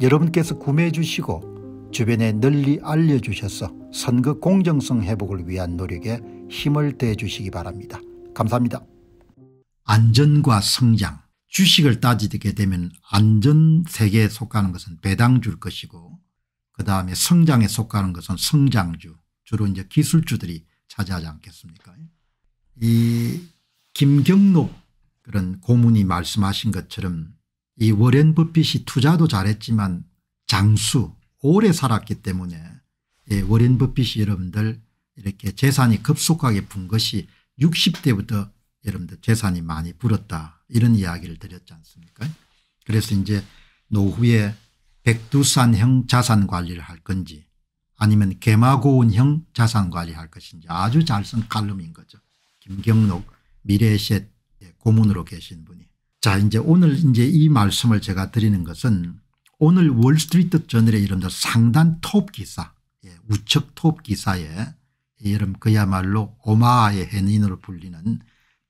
여러분께서 구매해 주시고 주변에 널리 알려주셔서 선거 공정성 회복을 위한 노력에 힘을 대 주시기 바랍니다. 감사합니다. 안전과 성장 주식을 따지게 되면 안전 세계에 속하는 것은 배당주일 것이고 그 다음에 성장에 속하는 것은 성장주 주로 이제 기술주들이 차지하지 않겠습니까 이 김경록 그런 고문이 말씀하신 것처럼 이 워렌 버핏이 투자도 잘했지만 장수 오래 살았기 때문에 예, 워렌 버핏이 여러분들 이렇게 재산이 급속하게 분 것이 60대부터 여러분들 재산이 많이 불었다 이런 이야기를 드렸지 않습니까 그래서 이제 노후에 백두산형 자산관리를 할 건지 아니면 개마고운형 자산관리할 것인지 아주 잘 쓴 칼럼인 거죠. 김경록 미래셋 예, 고문으로 계신 분이. 자 이제 오늘 이제 이 말씀을 제가 드리는 것은 오늘 월스트리트 저널에 이른바 상단 톱 기사 예, 우측 톱 기사에 여름 그야말로 오마의 하 해인으로 불리는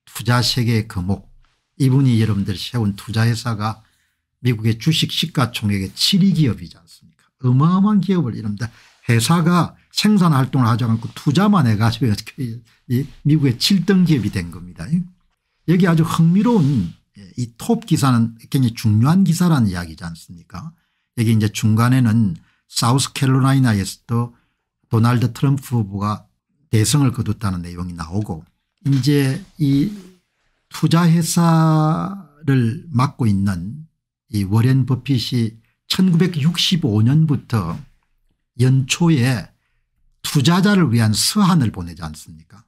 투자세계의 거목 이분이 여러분들 세운 투자회사가 미국의 주식 시가총액의 7위 기업이지 않습니까 어마어마한 기업을 이른다 회사가 생산활동을 하지 않고 투자만 해가지고 미국의 7등 기업이 된 겁니다 여기 아주 흥미로운 이톱 기사는 굉장히 중요한 기사라는 이야기지 않습니까 여기 이제 중간에는 사우스캐롤라이나에서도 도널드 트럼프 후보가 대성을 거뒀다는 내용이 나오고 이제 이 투자회사를 맡고 있는 이 워렌 버핏이 1965년부터 연초에 투자자를 위한 서한을 보내지 않습니까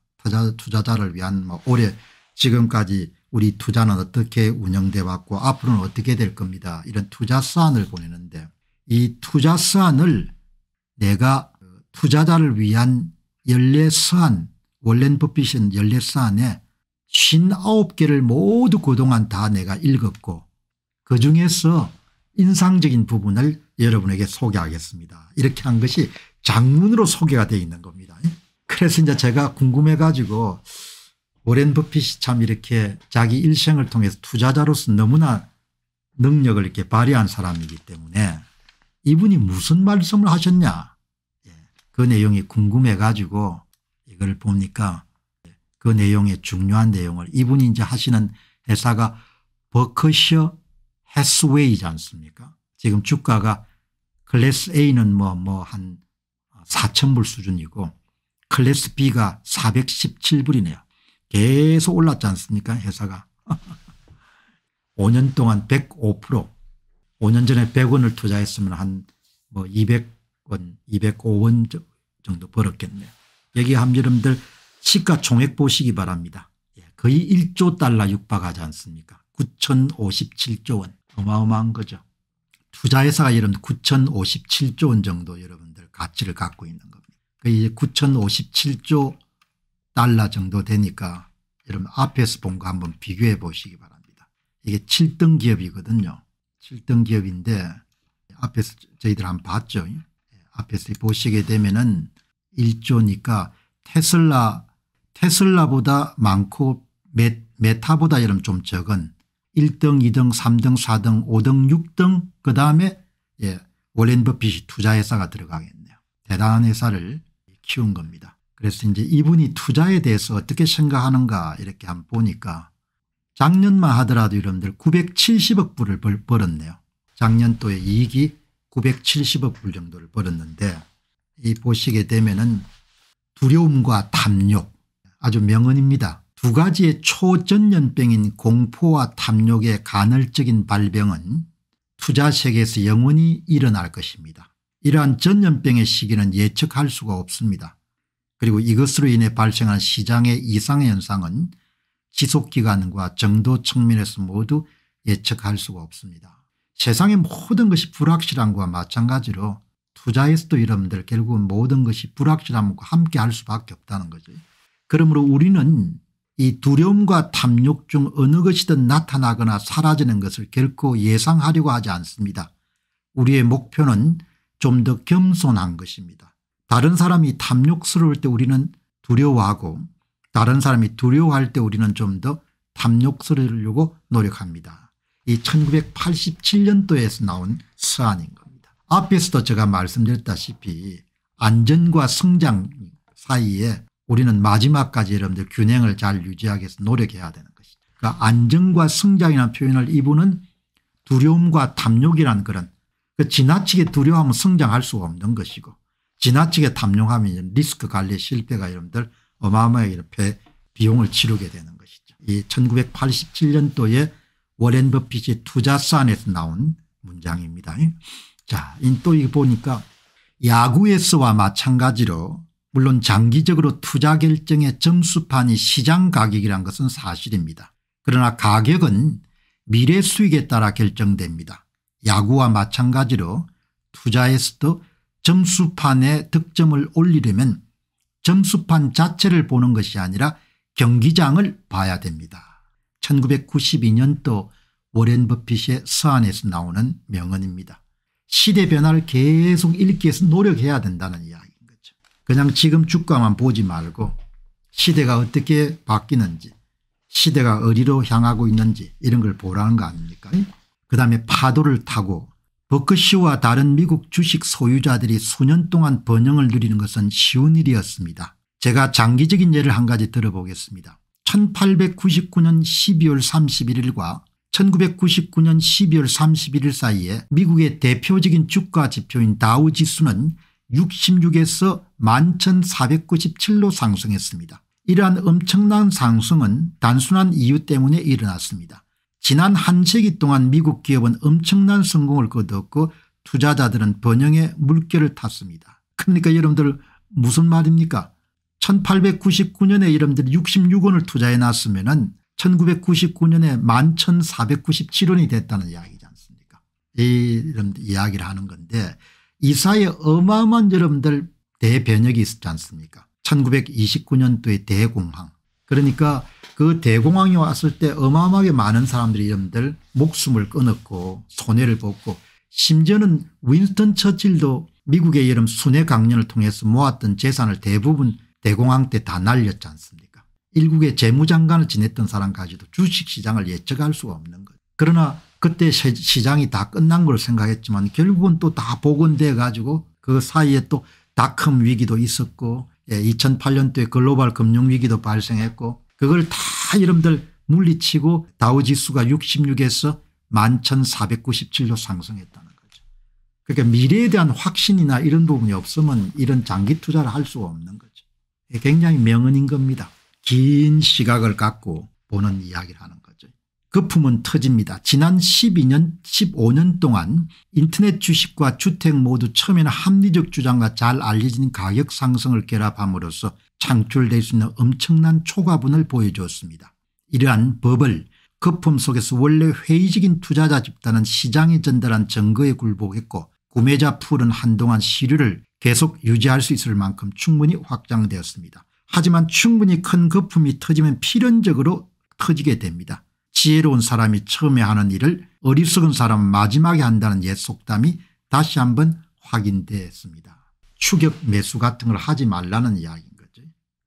투자, 자를 위한 뭐 올해 지금까지 우리 투자는 어떻게 운영돼 왔고 앞으로는 어떻게 될 겁니다. 이런 투자 수안을 보내는데 이 투자 수안을 내가 투자자를 위한 연례 수안 원랜 버핏은 연례 수안에 59개를 모두 그동안 다 내가 읽었고 그중에서 인상적인 부분을 여러분에게 소개하겠습니다. 이렇게 한 것이 장문으로 소개가 되어 있는 겁니다. 그래서 이제 제가 궁금해 가지고 오렌 버핏이 참 이렇게 자기 일생을 통해서 투자자로서 너무나 능력을 이렇게 발휘한 사람이기 때문에 이분이 무슨 말씀을 하셨냐 예, 그 내용이 궁금해 가지고 이걸 보니까 그 내용의 중요한 내용을 이분이 이제 하시는 회사가 버크셔 해스웨이지 않습니까 지금 주가가 클래스 A는 뭐뭐한4천불 수준이고 클래스 B가 417불이네요. 계속 올랐지 않습니까 회사가. 5년 동안 105% 5년 전에 100원을 투자했으면 한 뭐 200원 205원 정도 벌었겠네요. 여기 함여러분들 시가총액 보시기 바랍니다. 예, 거의 1조 달러 육박하지 않습니까 9,057조 원 어마어마한 거죠. 투자회사가 여러분 9,057조 원 정도 여러분들 가치를 갖고 있는 겁니다. 그이 9,057조 달러 정도 되니까 여러분 앞에서 본 거 한번 비교해 보시기 바랍니다. 이게 7등 기업이거든요. 7등 기업인데 앞에서 저희들 한번 봤죠. 예, 앞에서 보시게 되면은 1조니까 테슬라, 테슬라보다 많고 메, 메타보다 여러분 좀 적은 1등, 2등, 3등, 4등, 5등, 6등 그 다음에 예, 워렌 버핏이 투자회사가 들어가겠네요. 대단한 회사를 키운 겁니다. 그래서 이제 이분이 투자에 대해서 어떻게 생각하는가 이렇게 한번 보니까 작년만 하더라도 여러분들 970억 불을 벌, 벌었네요. 작년도에 이익이 970억 불 정도를 벌었는데 이 보시게 되면은 두려움과 탐욕 아주 명언입니다. 두 가지의 초전염병인 공포와 탐욕의 간헐적인 발병은 투자 세계에서 영원히 일어날 것입니다. 이러한 전염병의 시기는 예측할 수가 없습니다. 그리고 이것으로 인해 발생한 시장의 이상현상은 지속기간과 정도 측면에서 모두 예측할 수가 없습니다. 세상의 모든 것이 불확실함과 마찬가지로 투자에서도 여러분들 결국은 모든 것이 불확실함과 함께 할 수밖에 없다는 거죠. 그러므로 우리는 이 두려움과 탐욕 중 어느 것이든 나타나거나 사라지는 것을 결코 예상하려고 하지 않습니다. 우리의 목표는 좀 더 겸손한 것입니다. 다른 사람이 탐욕스러울 때 우리는 두려워하고 다른 사람이 두려워할 때 우리는 좀 더 탐욕스러우려고 노력합니다. 이1 9 8 7년도에 나온 서안인 겁니다. 앞에서도 제가 말씀드렸다시피 안전과 성장 사이에 우리는 마지막까지 여러분들 균형을 잘 유지하기 위해서 노력해야 되는 것이죠. 그러니까 안전과 성장이라는 표현을 이분은 두려움과 탐욕이라는 그런 그 지나치게 두려워하면 성장할 수가 없는 것이고 지나치게 탐용하면 리스크 관리 실패가 여러분들 어마어마하게 이렇게 비용을 치르게 되는 것이죠. 이 1987년도에 워렌 버핏이 투자산에서 나온 문장입니다. 자, 또 이거 보니까 야구에서와 마찬가지로 물론 장기적으로 투자 결정의 점수판이 시장 가격이란 것은 사실입니다. 그러나 가격은 미래 수익에 따라 결정됩니다. 야구와 마찬가지로 투자에서도 점수판에 득점을 올리려면 점수판 자체를 보는 것이 아니라 경기장을 봐야 됩니다. 1992년도 워렌 버핏의 서안에서 나오는 명언입니다. 시대 변화를 계속 읽기 위해서 노력해야 된다는 이야기인 거죠. 그냥 지금 주가만 보지 말고 시대가 어떻게 바뀌는지 시대가 어디로 향하고 있는지 이런 걸 보라는 거 아닙니까? 그 다음에 파도를 타고 버크시와 다른 미국 주식 소유자들이 수년 동안 번영을 누리는 것은 쉬운 일이었습니다. 제가 장기적인 예를 한 가지 들어보겠습니다. 1899년 12월 31일과 1999년 12월 31일 사이에 미국의 대표적인 주가 지표인 다우지수는 66에서 11,497로 상승했습니다. 이러한 엄청난 상승은 단순한 이유 때문에 일어났습니다. 지난 한 세기 동안 미국 기업은 엄청난 성공을 거두었고 투자자들은 번영의 물결을 탔습니다. 그러니까 여러분들 무슨 말입니까 1899년에 여러분들 66원을 투자해 놨으면 은 1999년에 11,497원이 됐다는 이야기지 않습니까 이런 이야기를 하는 건데 이사에 어마어마한 여러분들 대변혁이 있었지 않습니까 1929년도의 대공황 그러니까 그 대공황이 왔을 때 어마어마하게 많은 사람들이 이름들 목숨을 끊었고 손해를 보고 심지어는 윈스턴 처칠도 미국의 이름 순회 강연을 통해서 모았던 재산을 대부분 대공황 때 다 날렸지 않습니까 일국의 재무장관을 지냈던 사람까지도 주식시장을 예측할 수가 없는 거죠. 그러나 그때 시장이 다 끝난 걸 생각했지만 결국은 또 다 복원돼 가지고 그 사이에 또 다큼 위기도 있었고 2008년도에 예, 글로벌 금융위기도 발생했고 그걸 다 이름들 물리치고 다우지수가 66에서 11,497로 상승했다는 거죠. 그러니까 미래에 대한 확신이나 이런 부분이 없으면 이런 장기 투자를 할 수가 없는 거죠. 굉장히 명언인 겁니다. 긴 시각을 갖고 보는 이야기를 하는 거죠. 거품은 터집니다. 지난 12년 15년 동안 인터넷 주식과 주택 모두 처음에는 합리적 주장과 잘 알려진 가격 상승을 결합함으로써 창출될 수 있는 엄청난 초과분을 보여주었습니다. 이러한 법을 거품 속에서 원래 회의적인 투자자 집단은 시장에 전달한 증거에 굴복했고 구매자 풀은 한동안 시류를 계속 유지할 수 있을 만큼 충분히 확장되었습니다. 하지만 충분히 큰 거품이 터지면 필연적으로 터지게 됩니다. 지혜로운 사람이 처음에 하는 일을 어리석은 사람 마지막에 한다는 옛 속담이 다시 한번 확인됐습니다. 추격 매수 같은 걸 하지 말라는 이야기인 거죠.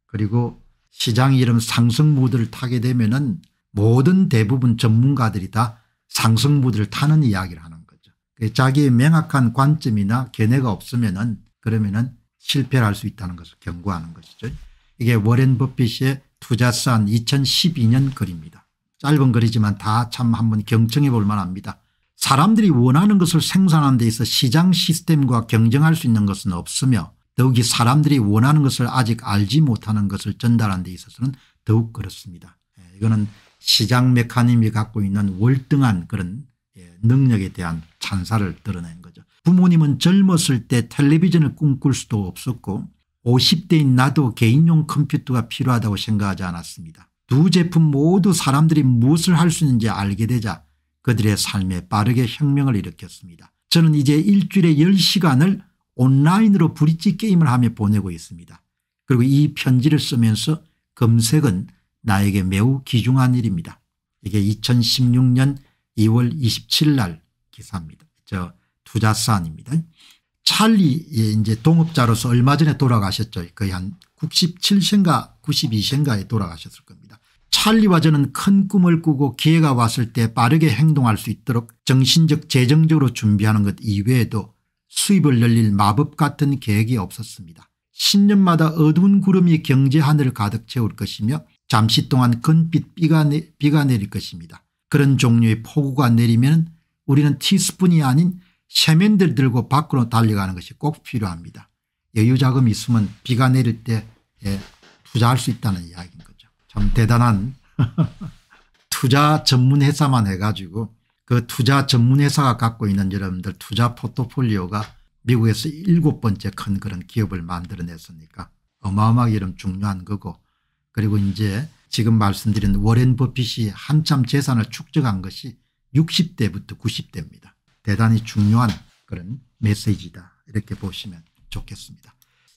그리고 시장 이름 상승 무드를 타게 되면 은 모든 대부분 전문가들이 다 상승 무드를 타는 이야기를 하는 거죠. 자기의 명확한 관점이나 견해가 없으면 은 그러면 은 실패를 할 수 있다는 것을 경고하는 것이죠. 이게 워렌 버핏의 투자산 2012년 글입니다. 짧은 글이지만 다 참 한번 경청해 볼 만합니다. 사람들이 원하는 것을 생산하는 데 있어 시장 시스템과 경쟁할 수 있는 것은 없으며 더욱이 사람들이 원하는 것을 아직 알지 못하는 것을 전달하는 데 있어서는 더욱 그렇습니다. 예, 이거는 시장 메커니즘이 갖고 있는 월등한 그런 예, 능력에 대한 찬사를 드러낸 거죠. 부모님은 젊었을 때 텔레비전을 꿈꿀 수도 없었고 50대인 나도 개인용 컴퓨터가 필요하다고 생각하지 않았습니다. 두 제품 모두 사람들이 무엇을 할 수 있는지 알게 되자 그들의 삶에 빠르게 혁명을 일으켰습니다. 저는 이제 일주일에 10시간을 온라인으로 브릿지 게임을 하며 보내고 있습니다. 그리고 이 편지를 쓰면서 검색은 나에게 매우 귀중한 일입니다. 이게 2016년 2월 27일 날 기사입니다. 저 투자 사안입니다. 찰리 예, 이제 동업자로서 얼마 전에 돌아가셨죠. 거의 한 97세인가 92세인가에 돌아가셨을 겁니다. 찰리와 저는 큰 꿈을 꾸고 기회가 왔을 때 빠르게 행동할 수 있도록 정신적 재정적으로 준비하는 것 이외에도 수입을 늘릴 마법 같은 계획이 없었습니다. 신년마다 어두운 구름이 경제 하늘을 가득 채울 것이며 잠시 동안 건빛 비가, 내, 비가 내릴 것입니다. 그런 종류의 폭우가 내리면 우리는 티스푼이 아닌 세면대를 들고 밖으로 달려가는 것이 꼭 필요합니다. 여유 자금이 있으면 비가 내릴 때 예, 투자할 수 있다는 이야기입니다. 참 대단한 투자 전문회사만 해가지고 그 투자 전문회사가 갖고 있는 여러분들 투자 포트폴리오가 미국에서 일곱 번째 큰 그런 기업을 만들어냈으니까 어마어마하게 이런 중요한 거고 그리고 이제 지금 말씀드린 워렌 버핏이 한참 재산을 축적한 것이 60대부터 90대입니다. 대단히 중요한 그런 메시지다 이렇게 보시면 좋겠습니다.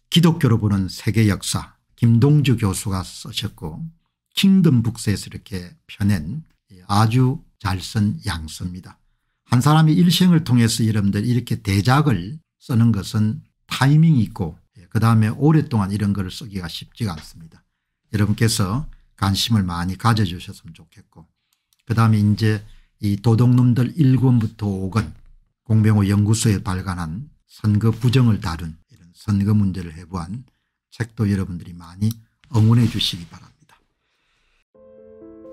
기독교로 보는 세계 역사 김동주 교수가 쓰셨고 킹덤 북스에서 이렇게 펴낸 아주 잘 쓴 양서입니다. 한 사람이 일생을 통해서 여러분들 이렇게 대작을 쓰는 것은 타이밍이 있고 예, 그 다음에 오랫동안 이런 글 쓰기가 쉽지가 않습니다. 여러분께서 관심을 많이 가져주셨으면 좋겠고 그 다음에 이제 이 도둑놈들 1권부터 5권 공병호 연구소에 발간한 선거 부정을 다룬 이런 선거 문제를 해부한 책도 여러분들이 많이 응원해 주시기 바랍니다.